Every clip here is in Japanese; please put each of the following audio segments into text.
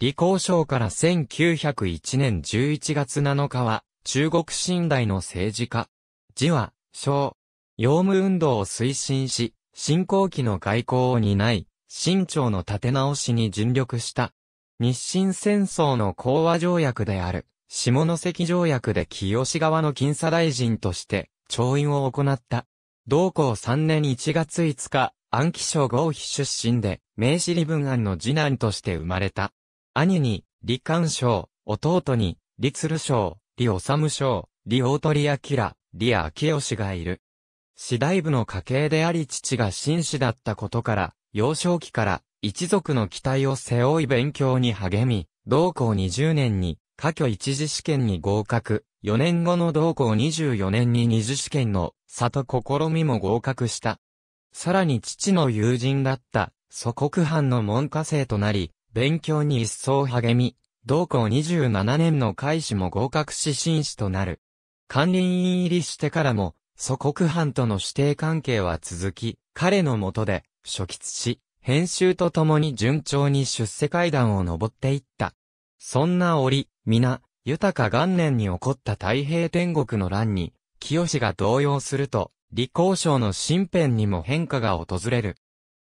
李光省から1901年11月7日は、中国新台の政治家。字は、省。洋務運動を推進し、新興期の外交を担い、新朝の立て直しに尽力した。日清戦争の講和条約である、下関条約で清志側の金査大臣として、調印を行った。同校3年1月5日、安徽省合否出身で、明治理文案の次男として生まれた。兄に、李寛章、弟に、李鶴章、李治章、李大鳥明、李明義がいる。次大部の家系であり父が紳士だったことから、幼少期から一族の期待を背負い勉強に励み、同校20年に、科挙一次試験に合格、4年後の同校24年に二次試験の里試みも合格した。さらに父の友人だった、祖国藩の門下生となり、勉強に一層励み、同校27年の開始も合格し紳士となる。管理員入りしてからも、祖国藩との指定関係は続き、彼の下で、初期し、編集とともに順調に出世階段を登っていった。そんな折、皆、豊か元年に起こった太平天国の乱に、清が動揺すると、李光省の身辺にも変化が訪れる。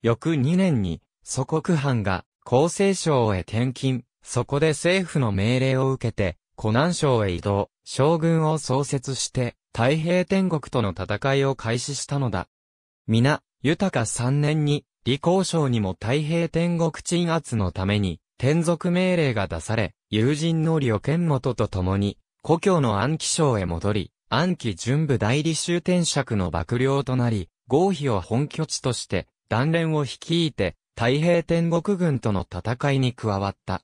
翌2年に、祖国藩が厚生省へ転勤、そこで政府の命令を受けて、湖南省へ移動、将軍を創設して、太平天国との戦いを開始したのだ。皆、豊か3年に、李光省にも太平天国鎮圧のために、転属命令が出され、友人の旅券元と共に、故郷の安記省へ戻り、安記準部代理州天爵の幕僚となり、合否を本拠地として、断連を率いて、太平天国軍との戦いに加わった。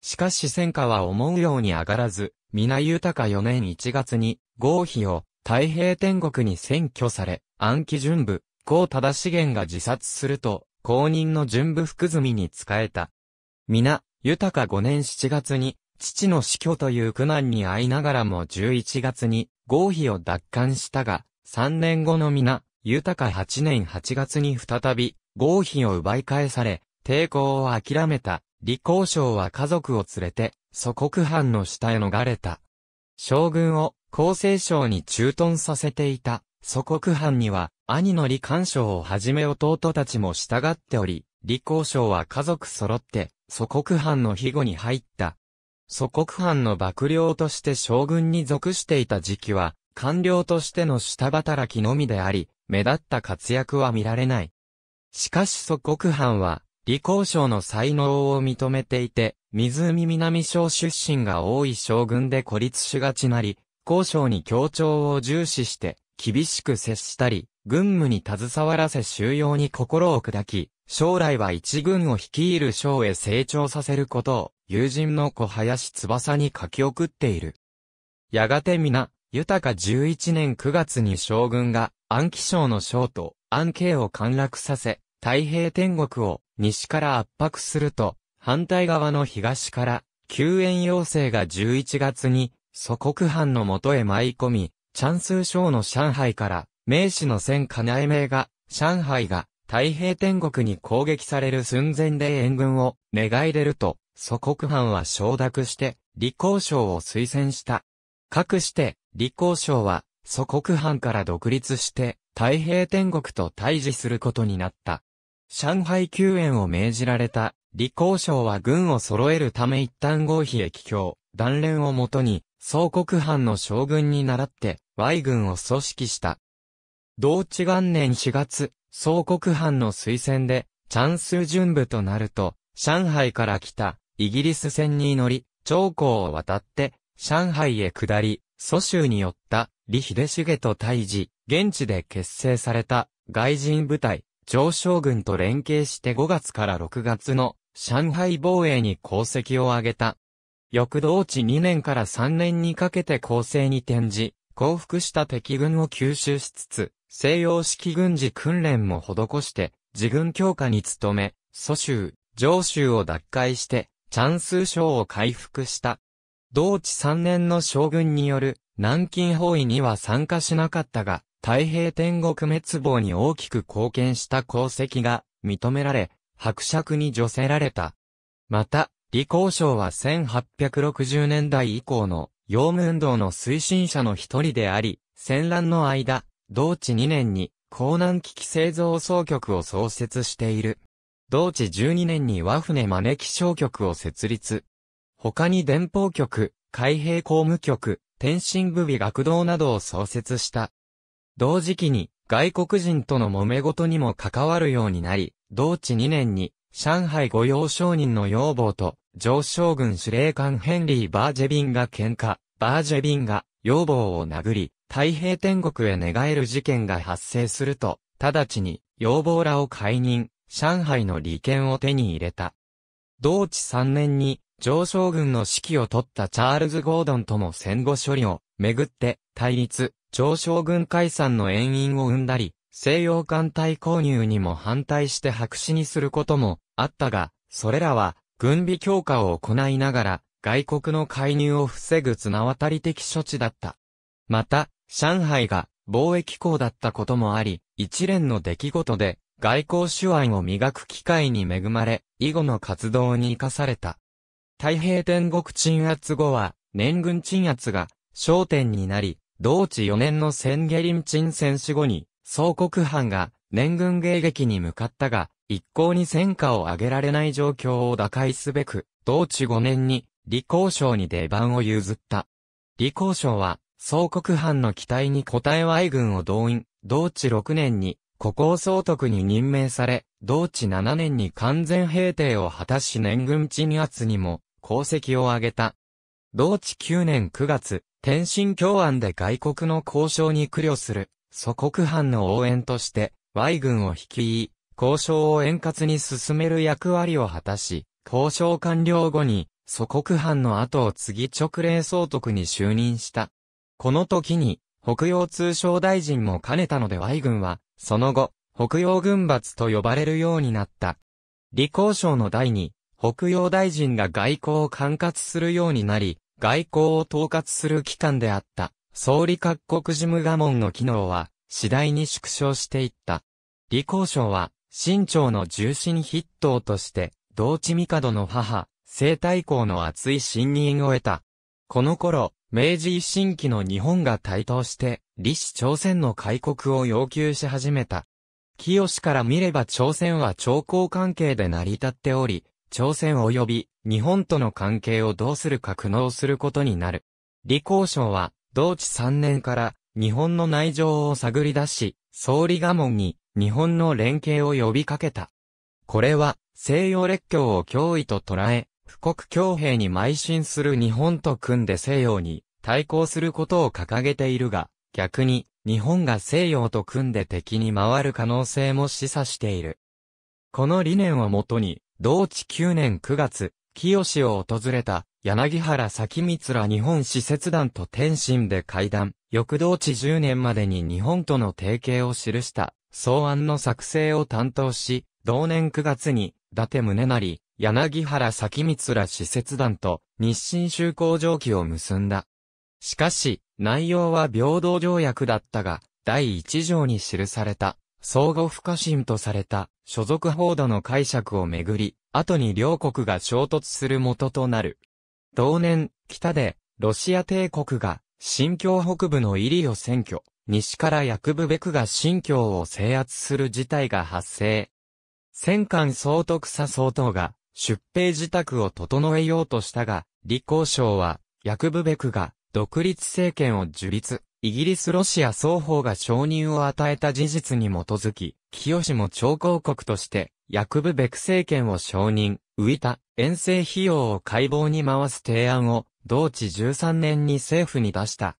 しかし戦火は思うように上がらず、皆豊か4年1月に、合否を太平天国に占拠され、暗記準部、高忠資源が自殺すると、公認の準部福住に仕えた。皆、豊か5年7月に、父の死去という苦難に遭いながらも11月に、合否を奪還したが、3年後の皆、豊か8年8月に再び、合否を奪い返され、抵抗を諦めた、李光章は家族を連れて、祖国藩の下へ逃れた。将軍を、厚生省に駐屯させていた、祖国藩には、兄の李官章をはじめ弟たちも従っており、李光章は家族揃って、祖国藩の庇護に入った。祖国藩の幕僚として将軍に属していた時期は、官僚としての下働きのみであり、目立った活躍は見られない。しかし祖国藩は、李光省の才能を認めていて、湖南省出身が多い将軍で孤立しがちなり、交省に協調を重視して、厳しく接したり、軍務に携わらせ収容に心を砕き、将来は一軍を率いる将へ成長させることを、友人の小林翼に書き送っている。やがて皆、豊か11年9月に将軍が、安徽省の省と安慶を陥落させ、太平天国を西から圧迫すると、反対側の東から救援要請が11月に祖国藩のもとへ舞い込み、チャンスー省の上海から明治の戦家内名が上海が太平天国に攻撃される寸前で援軍を願い出ると、祖国藩は承諾して、李光省を推薦した。かくして、李光省は、祖国藩から独立して、太平天国と対峙することになった。上海救援を命じられた、李光省は軍を揃えるため一旦合否へ強、断連をもとに、総国藩の将軍に倣って、Y 軍を組織した。同治元年4月、総国藩の推薦で、チャンス準部となると、上海から来た、イギリス船に乗り、長江を渡って、上海へ下り、蘇州に寄った、李秀重と対峙、現地で結成された、外人部隊、上将軍と連携して5月から6月の上海防衛に功績を挙げた。翌同地2年から3年にかけて攻勢に転じ、降伏した敵軍を吸収しつつ、西洋式軍事訓練も施して、自軍強化に努め、蘇州、上州を奪回して、チャンス省を回復した。同地3年の将軍による南京包囲には参加しなかったが、太平天国滅亡に大きく貢献した功績が認められ、伯爵に除せられた。また、李光省は1860年代以降の、洋務運動の推進者の一人であり、戦乱の間、同治2年に、江南機器製造総局を創設している。同治12年に和船招き商局を設立。他に電報局、海兵公務局、天津部美学堂などを創設した。同時期に外国人との揉め事にも関わるようになり、同地2年に上海御用商人の要望と上将軍司令官ヘンリー・バージェビンが喧嘩、バージェビンが要望を殴り、太平天国へ寝返る事件が発生すると、直ちに要望らを解任、上海の利権を手に入れた。同地3年に上将軍の指揮を取ったチャールズ・ゴードンとの戦後処理をめぐって対立、上将軍解散の援引を生んだり、西洋艦隊購入にも反対して白紙にすることもあったが、それらは軍備強化を行いながら外国の介入を防ぐ綱渡り的処置だった。また、上海が貿易港だったこともあり、一連の出来事で外交手腕を磨く機会に恵まれ、以後の活動に生かされた。太平天国鎮圧後は年軍鎮圧が焦点になり、同治4年の千下林鎮戦死後に、総国藩が年軍迎撃に向かったが、一向に戦果を上げられない状況を打開すべく、同治5年に、李光省に出番を譲った。李光省は、総国藩の期待に応え愛軍を動員、同治6年に、古校総督に任命され、同治7年に完全平定を果たし年軍鎮圧にも、功績を挙げた。同治9年9月、天津教案で外国の交渉に苦慮する、祖国藩の応援として、Y 軍を率い、交渉を円滑に進める役割を果たし、交渉完了後に、祖国藩の後を継ぎ直令総督に就任した。この時に、北洋通商大臣も兼ねたので Y 軍は、その後、北洋軍閥と呼ばれるようになった。李交省の代に、北洋大臣が外交を管轄するようになり、外交を統括する機関であった、総理各国事務我門の機能は、次第に縮小していった。李光省は、清朝の重臣筆頭として、同地帝の母、生太公の厚い信任を得た。この頃、明治維新期の日本が台頭して、李氏朝鮮の開国を要求し始めた。清から見れば朝鮮は朝貢関係で成り立っており、朝鮮及び日本との関係をどうするか苦悩することになる。李光省は、同地3年から日本の内情を探り出し、総理我門に日本の連携を呼びかけた。これは西洋列強を脅威と捉え、富国強兵に邁進する日本と組んで西洋に対抗することを掲げているが、逆に日本が西洋と組んで敵に回る可能性も示唆している。この理念をもとに、同地9年9月、清を訪れた、柳原咲光ら日本使節団と天津で会談、翌同地10年までに日本との提携を記した草案の作成を担当し、同年9月に、伊達宗成、柳原咲光ら使節団と日清修好条記を結んだ。しかし、内容は平等条約だったが、第1条に記された相互不可侵とされた所属報道の解釈をめぐり、後に両国が衝突する元となる。同年、北で、ロシア帝国が、新疆北部のイリを占拠、西からヤクブベクが新疆を制圧する事態が発生。戦艦総督佐総統が、出兵自宅を整えようとしたが、李光省は、ヤクブベクが、独立政権を樹立。イギリス・ロシア双方が承認を与えた事実に基づき、清も超公国として、ヤクブベク政権を承認、浮いた遠征費用を解剖に回す提案を、同地13年に政府に出した。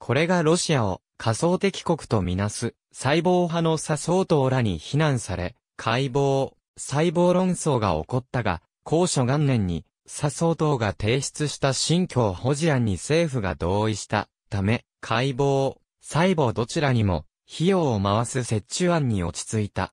これがロシアを仮想敵国とみなす、細胞派の左相当らに非難され、解剖、細胞論争が起こったが、高所元年に、左相当が提出した新疆保持案に政府が同意したため、解剖、細胞どちらにも、費用を回す折衷案に落ち着いた。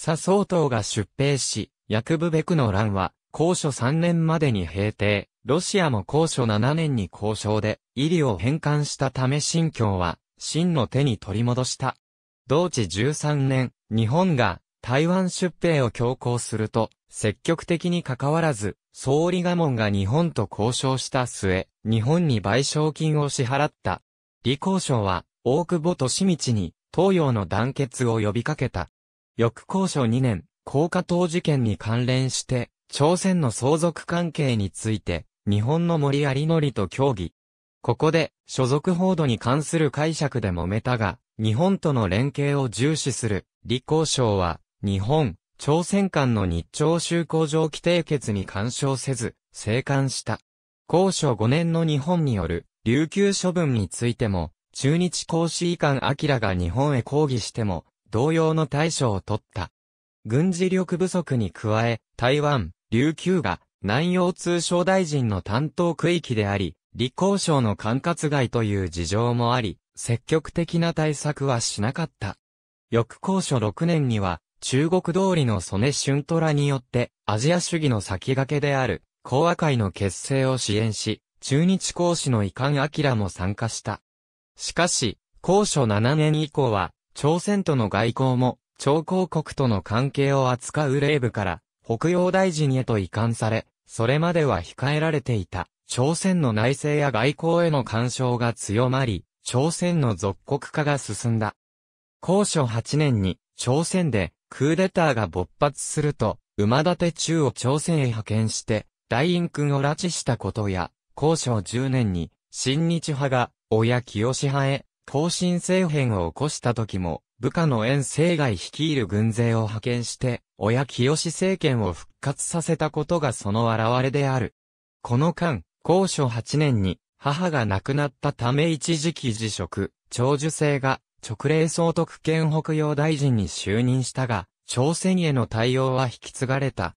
佐総統が出兵し、薬部べくの乱は、高所3年までに平定、ロシアも高所7年に交渉で、医療を返還したため新教は、真の手に取り戻した。同治13年、日本が台湾出兵を強行すると、積極的に関わらず、総理我門が日本と交渉した末、日本に賠償金を支払った。李光省は、大久保利道に、東洋の団結を呼びかけた。翌交渉2年、高架島事件に関連して、朝鮮の相続関係について、日本の森有則と協議。ここで、所属報道に関する解釈で揉めたが、日本との連携を重視する、李光省は、日本、朝鮮間の日朝修好上規締結に干渉せず、生還した。交渉5年の日本による琉球処分についても、中日公使遺官明が日本へ抗議しても、同様の対処を取った。軍事力不足に加え、台湾、琉球が南洋通商大臣の担当区域であり、立交省の管轄外という事情もあり、積極的な対策はしなかった。翌公書6年には、中国通りの曽根春虎によって、アジア主義の先駆けである、講和会の結成を支援し、中日講師の遺憾明も参加した。しかし、高所7年以降は、朝鮮との外交も、朝貢国との関係を扱う霊部から、北洋大臣へと移管され、それまでは控えられていた、朝鮮の内政や外交への干渉が強まり、朝鮮の属国化が進んだ。高所8年に、朝鮮で、クーデターが勃発すると、馬立中を朝鮮へ派遣して、大院君を拉致したことや、高所10年に、新日派が、親清派へ、更新政変を起こした時も、部下の遠征外率いる軍勢を派遣して、親清政権を復活させたことがその表れである。この間、高所8年に、母が亡くなったため一時期辞職、長寿生が、直令総督兼北洋大臣に就任したが、朝鮮への対応は引き継がれた。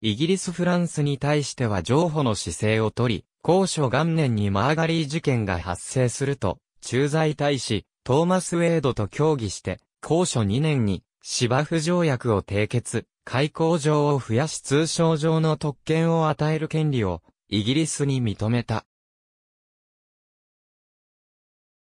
イギリス・フランスに対しては譲歩の姿勢をとり、高所元年にマーガリー事件が発生すると、駐在大使、トーマス・ウェイドと協議して、高所2年に芝生条約を締結、開港場を増やし通商上の特権を与える権利をイギリスに認めた。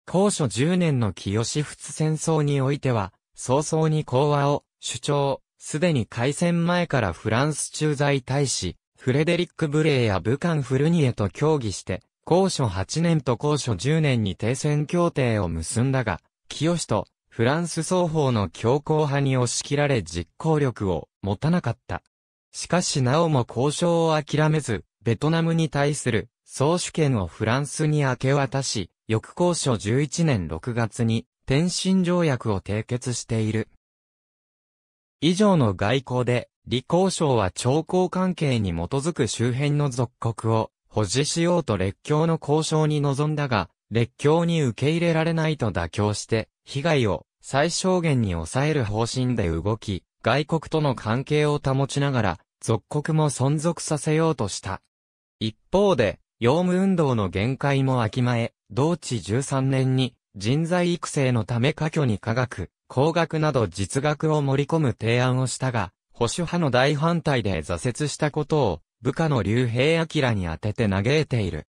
高所10年の清仏戦争においては、早々に講和を主張、すでに開戦前からフランス駐在大使、フレデリック・ブレーや武漢フルニエと協議して、高所8年と高所10年に停戦協定を結んだが、清とフランス双方の強硬派に押し切られ実行力を持たなかった。しかしなおも交渉を諦めず、ベトナムに対する総主権をフランスに明け渡し、翌交渉11年6月に天津条約を締結している。以上の外交で李光省は長交関係に基づく周辺の属国を保持しようと列強の交渉に臨んだが、列強に受け入れられないと妥協して、被害を最小限に抑える方針で動き、外国との関係を保ちながら、属国も存続させようとした。一方で、用務運動の限界もま前、同地13年に、人材育成のため科挙に科学、工学など実学を盛り込む提案をしたが、保守派の大反対で挫折したことを、部下の竜兵明に当てて嘆いている。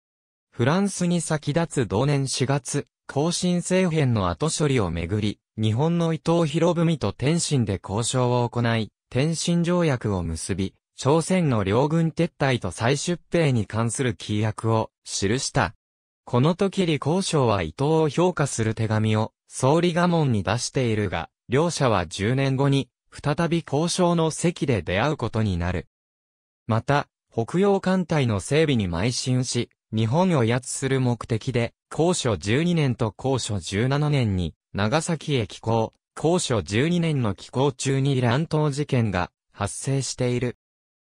フランスに先立つ同年4月、後進政変の後処理をめぐり、日本の伊藤博文と天津で交渉を行い、天津条約を結び、朝鮮の両軍撤退と再出兵に関する規約を記した。この時李交渉は伊藤を評価する手紙を総理我門に出しているが、両者は10年後に再び交渉の席で出会うことになる。また、北洋艦隊の整備に邁進し、日本を威圧する目的で、高所12年と高所17年に、長崎へ寄港、高所12年の寄港中に乱闘事件が発生している。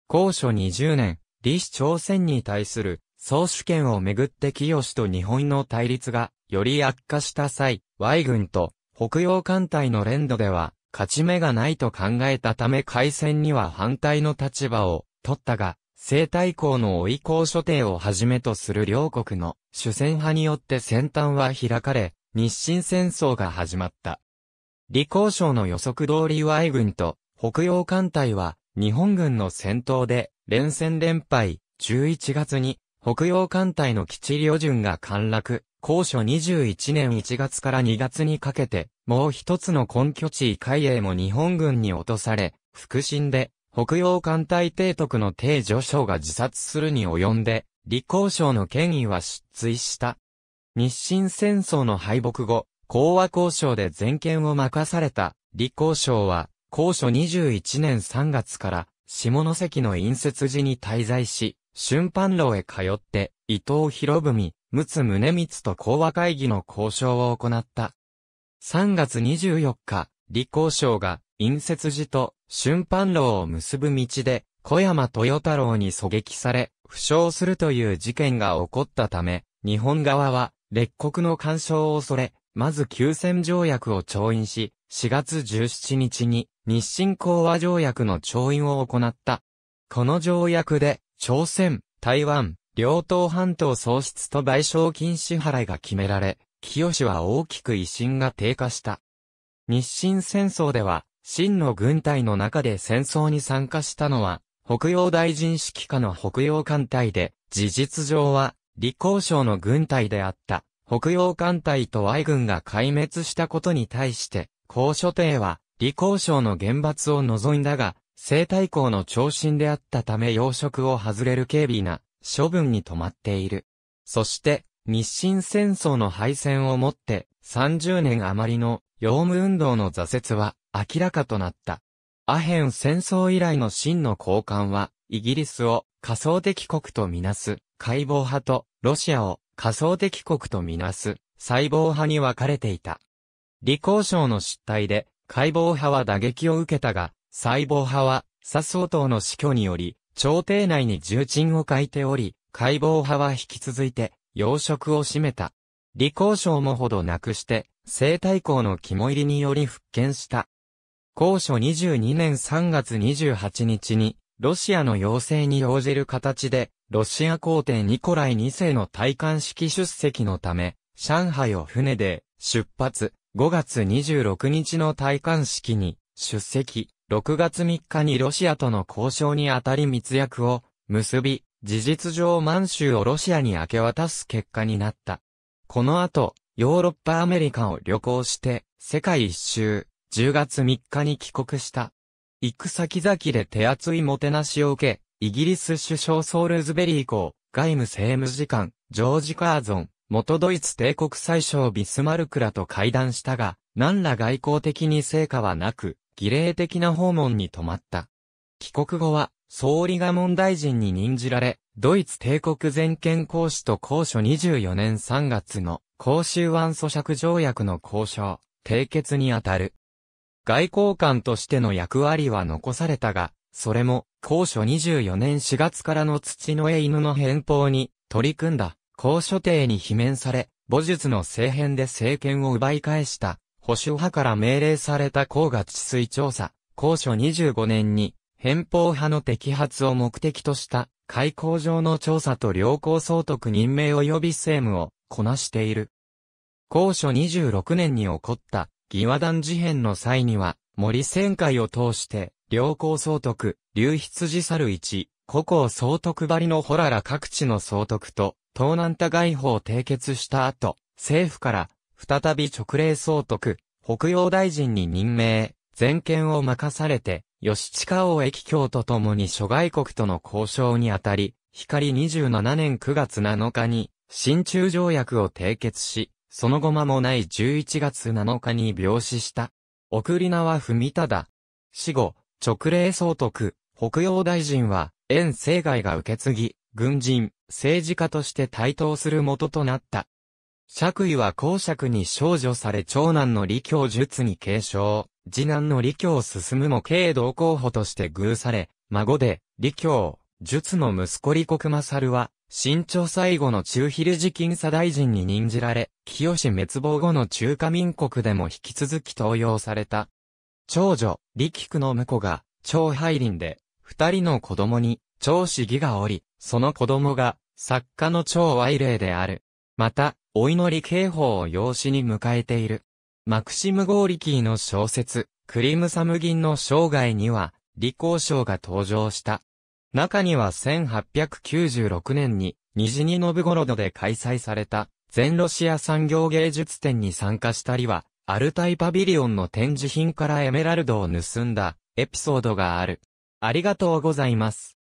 高所20年、李氏朝鮮に対する総主権をめぐって清と日本の対立がより悪化した際、Y 軍と北洋艦隊の連土では勝ち目がないと考えたため海戦には反対の立場を取ったが、西太后の追い交所定をはじめとする両国の主戦派によって戦端は開かれ、日清戦争が始まった。李交省の予測通り Y 軍と北洋艦隊は日本軍の戦闘で連戦連敗、11月に北洋艦隊の基地旅順が陥落、高所21年1月から2月にかけてもう一つの根拠地位海英も日本軍に落とされ、腹心で、北洋艦隊提督の帝女将が自殺するに及んで、李光省の権威は失墜した。日清戦争の敗北後、講和交渉で全権を任された、李光省は、公所21年3月から、下関の隣接寺に滞在し、春藩楼へ通って、伊藤博文、陸奥宗光と講和会議の交渉を行った。3月24日、李光省が、隣雪寺と春藩楼を結ぶ道で、小山豊太郎に狙撃され、負傷するという事件が起こったため、日本側は、列国の干渉を恐れ、まず休戦条約を調印し、4月17日に日清講和条約の調印を行った。この条約で、朝鮮、台湾、両党半島喪失と賠償金支払いが決められ、清は大きく威信が低下した。日清戦争では、真の軍隊の中で戦争に参加したのは、北洋大臣指揮下の北洋艦隊で、事実上は、李光省の軍隊であった、北洋艦隊と愛軍が壊滅したことに対して、高所帝は、李光省の厳罰を望んだが、生態校の長身であったため養殖を外れる軽微な処分に止まっている。そして、日清戦争の敗戦をもって、30年余りの、洋務運動の挫折は、明らかとなった。アヘン戦争以来の真の交換は、イギリスを仮想的国とみなす、解剖派と、ロシアを仮想的国とみなす、細胞派に分かれていた。李光省の失態で、解剖派は打撃を受けたが、細胞派は、左総統の死去により、朝廷内に重鎮を欠いており、解剖派は引き続いて、養殖を占めた。李光章もほどなくして、西太后の肝入りにより復権した。高所22年3月28日に、ロシアの要請に応じる形で、ロシア皇帝ニコライ2世の戴冠式出席のため、上海を船で出発、5月26日の戴冠式に出席、6月3日にロシアとの交渉にあたり密約を結び、事実上満州をロシアに明け渡す結果になった。この後、ヨーロッパアメリカを旅行して、世界一周、10月3日に帰国した。行く先々で手厚いもてなしを受け、イギリス首相ソールズベリー公、外務政務次官、ジョージ・カーゾン、元ドイツ帝国最小ビスマルクらと会談したが、何ら外交的に成果はなく、儀礼的な訪問に止まった。帰国後は、総理が問題人に任じられ、ドイツ帝国全権公使と公書24年3月の公衆案咀嚼条約の交渉、締結にあたる。外交官としての役割は残されたが、それも、公書24年4月からの土の絵犬の返報に取り組んだ、公書帝に罷免され、母術の政変で政権を奪い返した、保守派から命令された公が治水調査、公書25年に偏法派の摘発を目的とした開港上の調査と良好総督任命及び政務をこなしている。高所26年に起こった義和団事変の際には森旋回を通して良好総督、流出寺猿一、古行総督張りのホララ各地の総督と東南多外法を締結した後、政府から再び直令総督、北洋大臣に任命、全権を任されて、吉近王駅京と共に諸外国との交渉にあたり、光27年9月7日に、新中条約を締結し、その後間もない11月7日に病死した。送り名は文忠。死後、直令総督、北洋大臣は、遠征外が受け継ぎ、軍人、政治家として台頭する元となった。爵位は公爵に少女され長男の李教術に継承。次男の李強進も軽同候補として偶され、孫で、李強、術の息子李国勝は、新朝最後の中昼類時金左大臣に任じられ、清滅亡後の中華民国でも引き続き登用された。長女、李菊の婿が、長拝林で、二人の子供に、長子義がおり、その子供が、作家の長愛霊である。また、お祈り警報法を養子に迎えている。マクシム・ゴーリキーの小説、クリムサムギンの生涯には、李光章が登場した。中には1896年に、ニジニノブゴロドで開催された、全ロシア産業芸術展に参加したりは、アルタイパビリオンの展示品からエメラルドを盗んだエピソードがある。ありがとうございます。